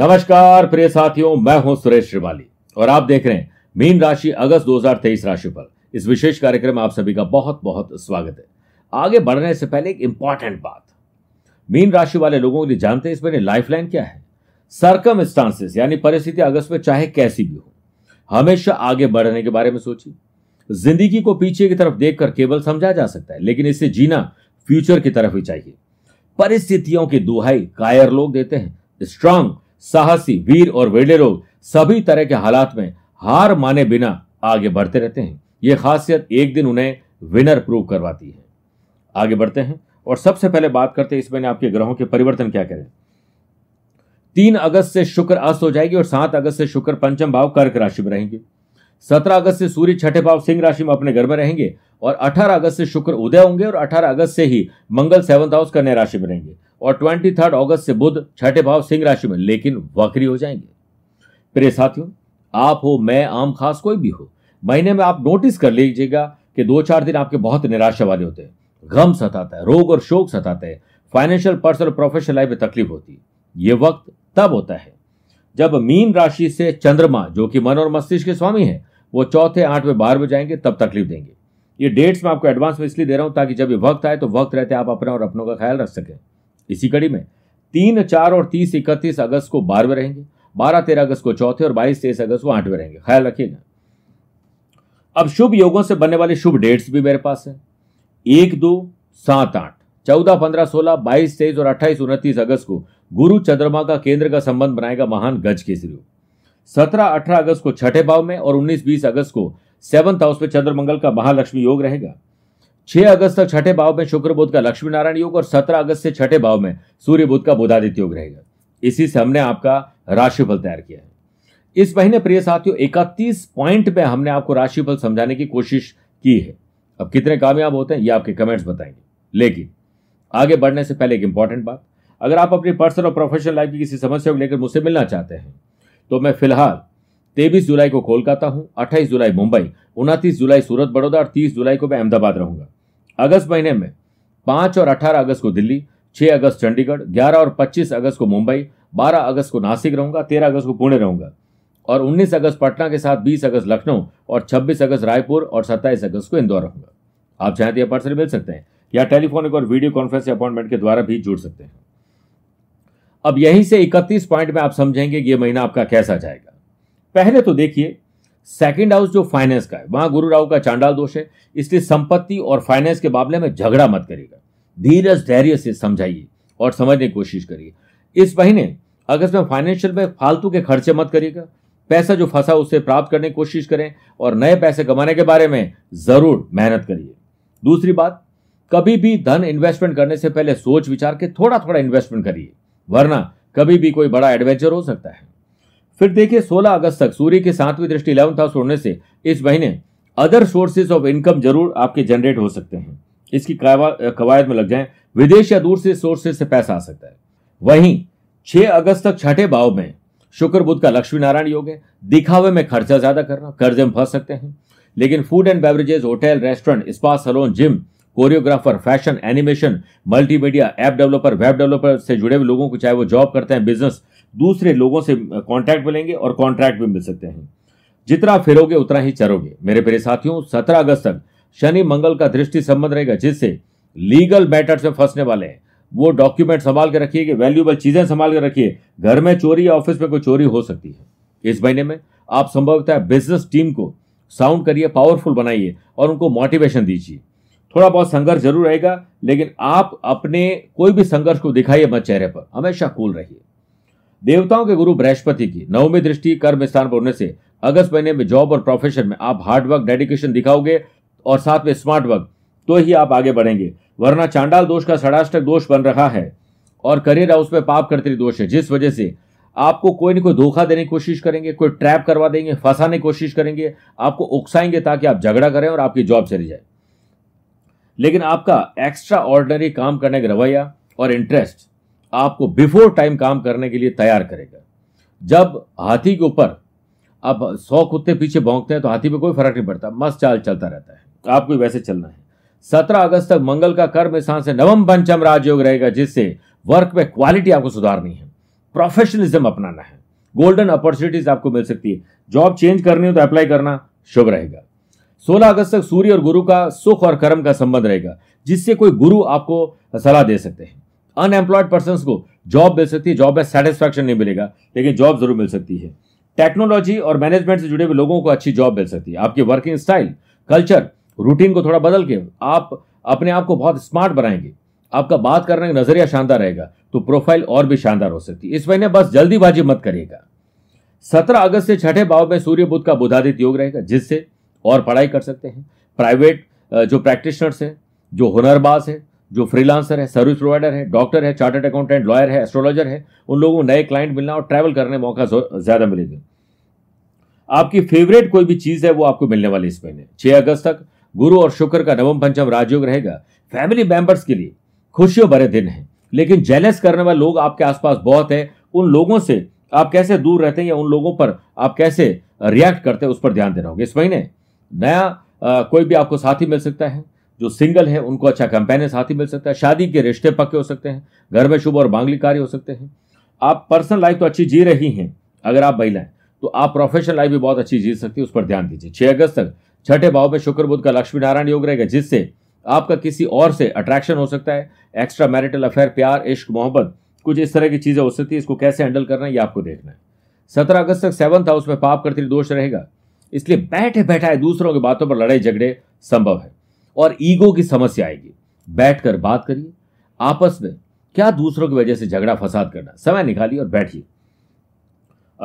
नमस्कार प्रिय साथियों मैं हूं सुरेश श्रीवाली और आप देख रहे हैं मीन राशि अगस्त 2023 राशि पर इस विशेष कार्यक्रम में आप सभी का बहुत बहुत स्वागत है आगे बढ़ने से पहले एक इंपॉर्टेंट बात मीन राशि वाले लोगों के लिए जानते हैं इसमें लाइफ लाइन क्या है सरकम स्टांसेस यानी परिस्थिति अगस्त में चाहे कैसी भी हो हमेशा आगे बढ़ने के बारे में सोचिए जिंदगी को पीछे की तरफ देखकर केवल समझा जा सकता है लेकिन इसे जीना फ्यूचर की तरफ ही चाहिए परिस्थितियों की दुहाई कायर लोग देते हैं स्ट्रांग साहसी वीर और वेड़े लोग सभी तरह के हालात में हार माने बिना आगे बढ़ते रहते हैं यह खासियत एक दिन उन्हें विनर प्रूव करवाती है आगे बढ़ते हैं और सबसे पहले बात करते हैं इस महीने आपके ग्रहों के परिवर्तन क्या करें तीन अगस्त से शुक्र अस्त हो जाएगी और सात अगस्त से शुक्र पंचम भाव कर्क राशि में रहेंगे सत्रह अगस्त से सूर्य छठे भाव सिंह राशि में अपने घर में रहेंगे और अठारह अगस्त से शुक्र उदय होंगे और अठारह अगस्त से ही मंगल सेवंथ हाउस कन्या राशि में रहेंगे और ट्वेंटी थर्ड ऑगस्ट से बुध छठे भाव सिंह राशि में लेकिन वक्री हो जाएंगे प्रिय साथियों आप हो मैं आम खास कोई भी हो महीने में आप नोटिस कर लीजिएगा कि दो चार दिन आपके बहुत निराशा वाले होते हैं गम सताता है रोग और शोक सताते हैं फाइनेंशियल पर्सनल प्रोफेशनल लाइफ में तकलीफ होती है ये वक्त तब होता है जब मीन राशि से चंद्रमा जो कि मन और मस्तिष्क के स्वामी है वो चौथे आठवें बारहवें जाएंगे तब तकलीफ देंगे ये डेट्स मैं आपको एडवांस में इसलिए दे रहा हूं ताकि जब ये वक्त आए तो वक्त रहते आप अपना और अपनों का ख्याल रख सकें इसी कड़ी में तीन चार और तीस इकतीस अगस्त को बारहवें रहेंगे बारह तेरह अगस्त को चौथे और बाईस तेईस अगस्त को आठवें रहेंगे ख्याल रखिएगा अब शुभ योगों से बनने वाले शुभ डेट्स भी मेरे पास है एक दो सात आठ चौदह पंद्रह सोलह बाईस तेईस और अट्ठाईस उनतीस अगस्त को गुरु चंद्रमा का केंद्र का संबंध बनाएगा महान गज केसरी सत्रह अठारह अगस्त को छठे भाव में और उन्नीस बीस अगस्त को सेवंथ हाउस में चंद्रमंगल का महालक्ष्मी योग रहेगा 6 अगस्त तक छठे भाव में शुक्र बुद्ध का लक्ष्मी नारायण योग और 17 अगस्त से छठे भाव में सूर्य बुद्ध का बुधादित्य योग रहेगा इसी से हमने आपका राशिफल तैयार किया है इस महीने प्रिय साथियों इकतीस पॉइंट में हमने आपको राशिफल समझाने की कोशिश की है अब कितने कामयाब होते हैं ये आपके कमेंट्स बताएंगे लेकिन आगे बढ़ने से पहले एक इंपॉर्टेंट बात अगर आप अपनी पर्सनल और प्रोफेशनल लाइफ की किसी समस्या को लेकर मुझसे मिलना चाहते हैं तो मैं फिलहाल तेईस जुलाई को कोलकाता हूँ अट्ठाईस जुलाई मुंबई उनतीस जुलाई सूरत बड़ौदा और तीस जुलाई को मैं अहमदाबाद रहूंगा अगस्त महीने में पांच और अठारह अगस्त को दिल्ली छह अगस्त चंडीगढ़ ग्यारह और पच्चीस अगस्त को मुंबई बारह अगस्त को नासिक रहूंगा तेरह अगस्त को पुणे रहूंगा और उन्नीस अगस्त पटना के साथ बीस अगस्त लखनऊ और छब्बीस अगस्त रायपुर और सत्ताईस अगस्त को इंदौर रहूंगा आप चाहें तो यह पर्सन मिल सकते हैं या टेलीफोनिक और वीडियो कॉन्फ्रेंस अपॉइंटमेंट के द्वारा भी जुड़ सकते हैं अब यहीं से इकतीस पॉइंट में आप समझेंगे कि यह महीना आपका कैसा जाएगा पहले तो देखिए सेकंड हाउस जो फाइनेंस का है वहां गुरु राहु का चांडाल दोष है इसलिए संपत्ति और फाइनेंस के मामले में झगड़ा मत करिएगा धीरज धैर्य से समझाइए और समझने की कोशिश करिए इस महीने अगस्त में फाइनेंशियल में फालतू के खर्चे मत करिएगा पैसा जो फंसा उसे प्राप्त करने की कोशिश करें और नए पैसे कमाने के बारे में जरूर मेहनत करिए दूसरी बात कभी भी धन इन्वेस्टमेंट करने से पहले सोच विचार के थोड़ा थोड़ा इन्वेस्टमेंट करिए वरना कभी भी कोई बड़ा एडवेंचर हो सकता है फिर देखिए 16 अगस्त तक सूर्य की सातवीं दृष्टि इलेवंथ हाउस होने से इस महीने अदर सोर्सेज ऑफ इनकम जरूर आपके जनरेट हो सकते हैं इसकी कवायद में लग जाए विदेश या दूर से सोर्सेज से पैसा आ सकता है वहीं 6 अगस्त तक छठे भाव में शुक्र बुद्ध का लक्ष्मी नारायण योग है दिखावे में खर्चा ज्यादा करना कर्जे में फंस सकते हैं लेकिन food and beverages hotel restaurant spa salon gym choreographer fashion animation multimedia app developer web developer से जुड़े हुए लोगों को चाहे वो जॉब करते हैं बिजनेस दूसरे लोगों से कॉन्ट्रैक्ट मिलेंगे और कॉन्ट्रैक्ट भी मिल सकते हैं जितना फिरोगे उतना ही चरोगे मेरे प्रिय साथियों सत्रह अगस्त तक शनि मंगल का दृष्टि संबंध रहेगा जिससे लीगल मैटर्स में फंसने वाले हैं वो डॉक्यूमेंट संभाल के रखिए कि वैल्यूबल चीज़ें संभाल के रखिए घर में चोरी या ऑफिस में कोई चोरी हो सकती है इस महीने में आप संभवतः बिजनेस टीम को साउंड करिए पावरफुल बनाइए और उनको मोटिवेशन दीजिए थोड़ा बहुत संघर्ष जरूर रहेगा लेकिन आप अपने कोई भी संघर्ष को दिखाइए मत चेहरे पर हमेशा कूल रहिए देवताओं के गुरु बृहस्पति की नवमी दृष्टि कर्म स्थान पर होने से अगस्त महीने में जॉब और प्रोफेशन में आप हार्डवर्क डेडिकेशन दिखाओगे और साथ में स्मार्ट वर्क तो ही आप आगे बढ़ेंगे वरना चांडाल दोष का षडाष्टक दोष बन रहा है और करियर हाउस में पाप कर्तरी दोष है जिस वजह से आपको कोई ना कोई धोखा देने की कोशिश करेंगे कोई ट्रैप करवा देंगे फंसाने की कोशिश करेंगे आपको उकसाएंगे ताकि आप झगड़ा करें और आपकी जॉब चली जाए लेकिन आपका एक्स्ट्रा ऑर्डनरी काम करने का रवैया और इंटरेस्ट आपको बिफोर टाइम काम करने के लिए तैयार करेगा जब हाथी के ऊपर आप सौ कुत्ते पीछे भोंकते हैं तो हाथी पे कोई फर्क नहीं पड़ता मस्त चाल चलता रहता है आपको वैसे चलना है सत्रह अगस्त तक मंगल का कर्म स्थान से नवम पंचम राजयोग रहेगा जिससे वर्क में क्वालिटी आपको सुधारनी है प्रोफेशनलिज्म अपनाना है गोल्डन अपॉर्चुनिटीज आपको मिल सकती है जॉब चेंज करनी हो तो अप्लाई करना शुभ रहेगा 16 अगस्त तक सूर्य और गुरु का सुख और कर्म का संबंध रहेगा जिससे कोई गुरु आपको सलाह दे सकते हैं अनएम्प्लॉयड पर्सन को जॉब मिल सकती है जॉब में सेटिस्फैक्शन नहीं मिलेगा लेकिन जॉब जरूर मिल सकती है टेक्नोलॉजी और मैनेजमेंट से जुड़े हुए लोगों को अच्छी जॉब मिल सकती है आपकी वर्किंग स्टाइल कल्चर रूटीन को थोड़ा बदल के आप अपने आप को बहुत स्मार्ट बनाएंगे आपका बात करने का नजरिया शानदार रहेगा तो प्रोफाइल और भी शानदार हो सकती है इस महीने बस जल्दीबाजी मत करिएगा सत्रह अगस्त से छठे भाव में सूर्य बुद्ध का बुधादित योग रहेगा जिससे और पढ़ाई कर सकते हैं प्राइवेट जो प्रैक्टिशनर्स हैं जो हुनरबाज हैं जो फ्रीलांसर है सर्विस प्रोवाइडर है डॉक्टर है चार्टर्ड अकाउंटेंट लॉयर है एस्ट्रोलॉजर है उन लोगों को नए क्लाइंट मिलना और ट्रैवल करने मौका ज़्यादा मिलेगा आपकी फेवरेट कोई भी चीज़ है वो आपको मिलने वाली इस महीने छह अगस्त तक गुरु और शुक्र का नवम पंचम राजयोग रहेगा फैमिली मेंबर्स के लिए खुशियों भरे दिन है लेकिन जेलस करने वाले लोग आपके आसपास बहुत है उन लोगों से आप कैसे दूर रहते हैं या उन लोगों पर आप कैसे रिएक्ट करते हैं उस पर ध्यान देना होगा इस महीने नया आ, कोई भी आपको साथी मिल सकता है जो सिंगल है उनको अच्छा कंपेनियन साथी मिल सकता है शादी के रिश्ते पक्के हो सकते हैं घर में शुभ और मांगलिक कार्य हो सकते हैं आप पर्सनल लाइफ तो अच्छी जी रही हैं अगर आप महिला हैं तो आप प्रोफेशनल लाइफ भी बहुत अच्छी जी सकती है उस पर ध्यान दीजिए छह अगस्त तक छठे भाव में शुक्र बुद्ध का लक्ष्मी नारायण योग रहेगा जिससे आपका किसी और से अट्रैक्शन हो सकता है एक्स्ट्रा मैरिटल अफेयर प्यार इश्क मोहब्बत कुछ इस तरह की चीज़ें हो सकती है इसको कैसे हैंडल करना है ये आपको देखना है सत्रह अगस्त तक सेवंथ हाउस में पाप करते दोष रहेगा इसलिए बैठे बैठाए दूसरों की बातों पर लड़ाई झगड़े संभव है और ईगो की समस्या आएगी बैठकर बात करिए आपस में क्या दूसरों की वजह से झगड़ा फसाद करना समय निकालिए और बैठिए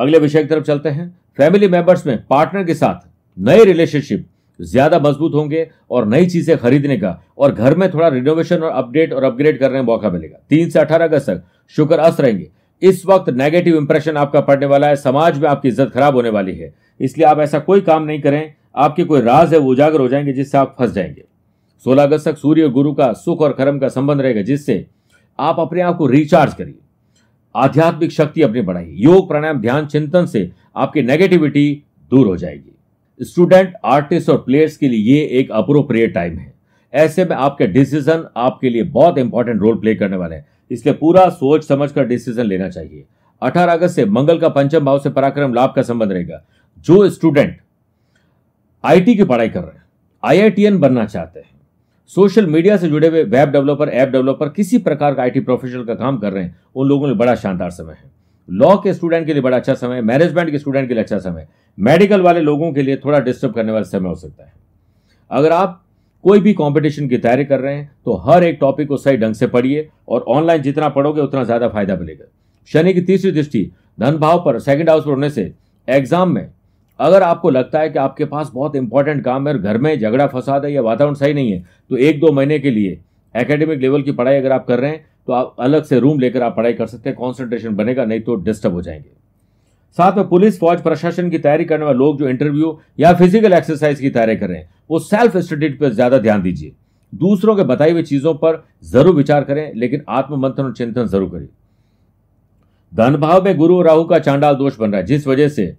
अगले विषय की तरफ चलते हैं फैमिली मेंबर्स में पार्टनर के साथ नए रिलेशनशिप ज्यादा मजबूत होंगे और नई चीजें खरीदने का और घर में थोड़ा रिनोवेशन और अपडेट और अपग्रेड करने का मौका मिलेगा तीन से अठारह अगस्त तक शुक्र अस्त रहेंगे इस वक्त नेगेटिव इंप्रेशन आपका पड़ने वाला है समाज में आपकी इज्जत खराब होने वाली है इसलिए आप ऐसा कोई काम नहीं करें आपके कोई राज है वो उजागर हो जाएंगे जिससे आप फंस जाएंगे सोलह अगस्त तक सूर्य और गुरु का सुख और कर्म का संबंध रहेगा जिससे आप अपने आप को रिचार्ज करिए आध्यात्मिक शक्ति अपने बढ़ाइए योग प्राणायाम ध्यान चिंतन से आपकी नेगेटिविटी दूर हो जाएगी स्टूडेंट आर्टिस्ट और प्लेयर्स के लिए ये एक अप्रोप्रिएट टाइम है ऐसे में आपके डिसीजन आपके लिए बहुत इंपॉर्टेंट रोल प्ले करने वाले हैं इसलिए पूरा सोच समझ कर डिसीजन लेना चाहिए अठारह अगस्त से मंगल का पंचम भाव से पराक्रम लाभ का संबंध रहेगा जो स्टूडेंट आईटी की पढ़ाई कर रहे हैं आईआईटीएन बनना चाहते हैं सोशल मीडिया से जुड़े हुए वेब डेवलपर ऐप डेवलपर किसी प्रकार का आईटी प्रोफेशनल का काम कर रहे हैं उन लोगों के लिए बड़ा शानदार समय है लॉ के स्टूडेंट के लिए बड़ा अच्छा समय मैनेजमेंट के स्टूडेंट के लिए अच्छा समय मेडिकल वाले लोगों के लिए थोड़ा डिस्टर्ब करने वाला समय हो सकता है अगर आप कोई भी कॉम्पिटिशन की तैयारी कर रहे हैं तो हर एक टॉपिक को सही ढंग से पढ़िए और ऑनलाइन जितना पढ़ोगे उतना ज़्यादा फायदा मिलेगा शनि की तीसरी दृष्टि धन भाव पर सेकेंड हाउस पर होने से एग्जाम में अगर आपको लगता है कि आपके पास बहुत इंपॉर्टेंट काम है और घर में झगड़ा फसाद है या वातावरण सही नहीं है तो एक दो महीने के लिए एकेडमिक लेवल की पढ़ाई अगर आप कर रहे हैं तो आप अलग से रूम लेकर आप पढ़ाई कर सकते हैं कॉन्सेंट्रेशन बनेगा नहीं तो डिस्टर्ब हो जाएंगे साथ में पुलिस फौज प्रशासन की तैयारी करने वाले लोग जो इंटरव्यू या फिजिकल एक्सरसाइज की तैयारी कर रहे हैं वो सेल्फ स्टडीड पर ज़्यादा ध्यान दीजिए दूसरों के बताई हुई चीज़ों पर जरूर विचार करें लेकिन मंथन और चिंतन जरूर करें धन भाव में गुरु राहु का चांडाल दोष बन रहा है जिस वजह से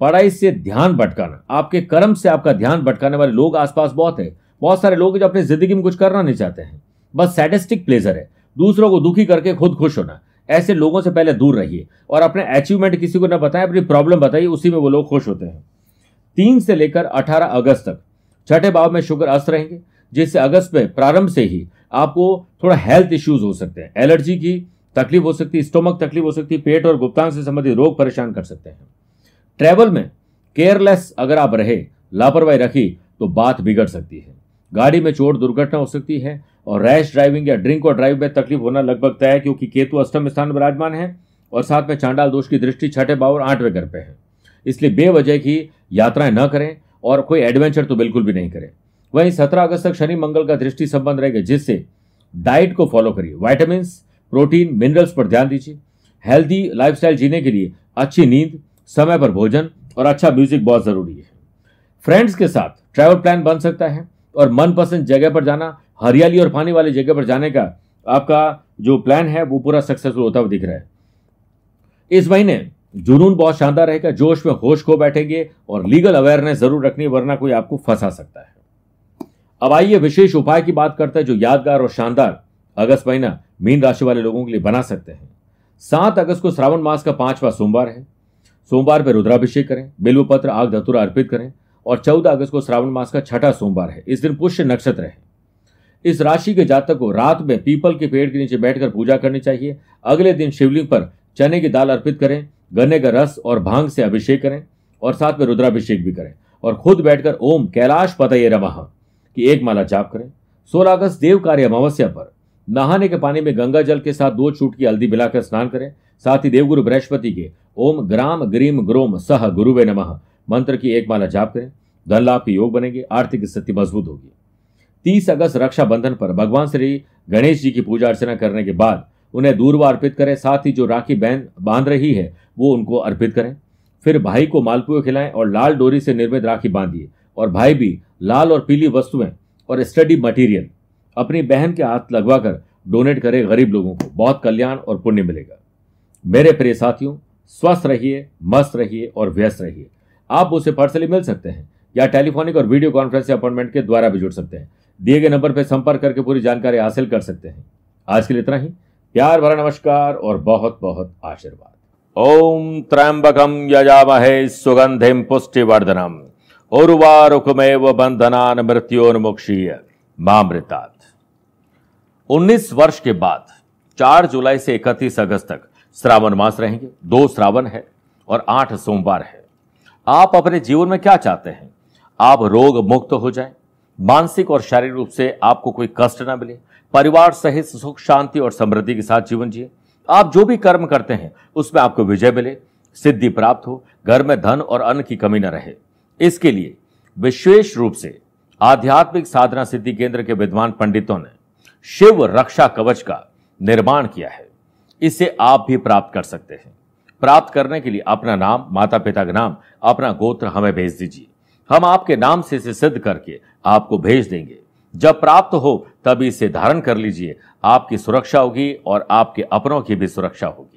पढ़ाई से ध्यान भटकाना आपके कर्म से आपका ध्यान भटकाने वाले लोग आसपास बहुत है बहुत सारे लोग जो अपनी जिंदगी में कुछ करना नहीं चाहते हैं बस सैडिस्टिक प्लेजर है दूसरों को दुखी करके खुद खुश होना ऐसे लोगों से पहले दूर रहिए और अपने अचीवमेंट किसी को ना बताएं अपनी प्रॉब्लम बताइए उसी में वो लोग खुश होते हैं तीन से लेकर अठारह अगस्त तक छठे भाव में शुक्र अस्त रहेंगे जिससे अगस्त में प्रारंभ से ही आपको थोड़ा हेल्थ इश्यूज हो सकते हैं एलर्जी की तकलीफ हो सकती है स्टोमक तकलीफ हो सकती है पेट और गुप्तांग से संबंधित रोग परेशान कर सकते हैं ट्रैवल में केयरलेस अगर आप रहे लापरवाही रखी तो बात बिगड़ सकती है गाड़ी में चोट दुर्घटना हो सकती है और रैश ड्राइविंग या ड्रिंक और ड्राइव में तकलीफ होना लगभग तय है क्योंकि केतु अष्टम स्थान विराजमान है और साथ में चांडाल दोष की दृष्टि छठे भाव और आठवें घर पे है इसलिए बेवजह की यात्राएं न करें और कोई एडवेंचर तो बिल्कुल भी नहीं करें वहीं सत्रह अगस्त तक शनि मंगल का दृष्टि संबंध रहेगा जिससे डाइट को फॉलो करिए वाइटामिन प्रोटीन मिनरल्स पर ध्यान दीजिए हेल्दी लाइफस्टाइल जीने के लिए अच्छी नींद समय पर भोजन और अच्छा म्यूजिक बहुत ज़रूरी है फ्रेंड्स के साथ ट्रैवल प्लान बन सकता है और मनपसंद जगह पर जाना हरियाली और पानी वाली जगह पर जाने का आपका जो प्लान है वो पूरा सक्सेसफुल होता हुआ दिख रहा है इस महीने जुनून बहुत शानदार रहेगा जोश में होश खो बैठेंगे और लीगल अवेयरनेस जरूर रखनी वरना कोई आपको फंसा सकता है अब आइए विशेष उपाय की बात करते हैं जो यादगार और शानदार अगस्त महीना मीन राशि वाले लोगों के लिए बना सकते हैं सात अगस्त को श्रावण मास का पांचवा सोमवार है सोमवार पर रुद्राभिषेक करें बिल्वपत्र आग धतुरा अर्पित करें और चौदह अगस्त को श्रावण मास का छठा सोमवार है इस दिन पुष्य नक्षत्र है इस राशि के जातक को रात में पीपल के पेड़ के नीचे बैठकर पूजा करनी चाहिए अगले दिन शिवलिंग पर चने की दाल अर्पित करें गन्ने का रस और भांग से अभिषेक करें और साथ में रुद्राभिषेक भी करें और खुद बैठकर ओम कैलाश पतये रमह की एक माला जाप करें सोलह अगस्त देव कार्य अमावस्या पर नहाने के पानी में गंगा जल के साथ दो की हल्दी मिलाकर स्नान करें साथ ही देवगुरु बृहस्पति के ओम ग्राम ग्रीम ग्रोम सह गुरुवे नमः मंत्र की एक माला जाप करें धन लाभ के योग बनेंगे आर्थिक स्थिति मजबूत होगी तीस अगस्त रक्षाबंधन पर भगवान श्री गणेश जी की पूजा अर्चना करने के बाद उन्हें दूरवा अर्पित करें साथ ही जो राखी बहन बांध रही है वो उनको अर्पित करें फिर भाई को मालपुए खिलाएं और लाल डोरी से निर्मित राखी बांधिए और भाई भी लाल और पीली वस्तुएं और स्टडी मटेरियल अपनी बहन के हाथ लगवाकर डोनेट करें गरीब लोगों को बहुत कल्याण और पुण्य मिलेगा मेरे प्रिय साथियों स्वस्थ रहिए मस्त रहिए और व्यस्त रहिए आप उसे पर्सनली मिल सकते हैं या टेलीफोनिक और वीडियो कॉन्फ्रेंस अपॉइंटमेंट के द्वारा भी जुड़ सकते हैं दिए गए नंबर पर संपर्क करके पूरी जानकारी हासिल कर सकते हैं आज के लिए इतना ही प्यार भरा नमस्कार और बहुत बहुत आशीर्वाद ओम त्रैंबकम यजामहे सुगंधिम पुष्टिवर्धनम उर्वारुकमेव बंधनान मृत्योन्मुक्षीय मामृतात् 19 वर्ष के बाद 4 जुलाई से 31 अगस्त तक श्रावण मास रहेंगे दो श्रावण है और आठ सोमवार है आप अपने जीवन में क्या चाहते हैं आप रोग मुक्त हो जाए मानसिक और शारीरिक रूप से आपको कोई कष्ट ना मिले परिवार सहित सुख शांति और समृद्धि के साथ जीवन जिए आप जो भी कर्म करते हैं उसमें आपको विजय मिले सिद्धि प्राप्त हो घर में धन और अन्न की कमी न रहे इसके लिए विशेष रूप से आध्यात्मिक साधना सिद्धि केंद्र के विद्वान पंडितों ने शिव रक्षा कवच का निर्माण किया है इसे आप भी प्राप्त कर सकते हैं प्राप्त करने के लिए अपना नाम माता पिता का नाम अपना गोत्र हमें भेज दीजिए हम आपके नाम से इसे सिद्ध करके आपको भेज देंगे जब प्राप्त हो तभी इसे धारण कर लीजिए आपकी सुरक्षा होगी और आपके अपनों की भी सुरक्षा होगी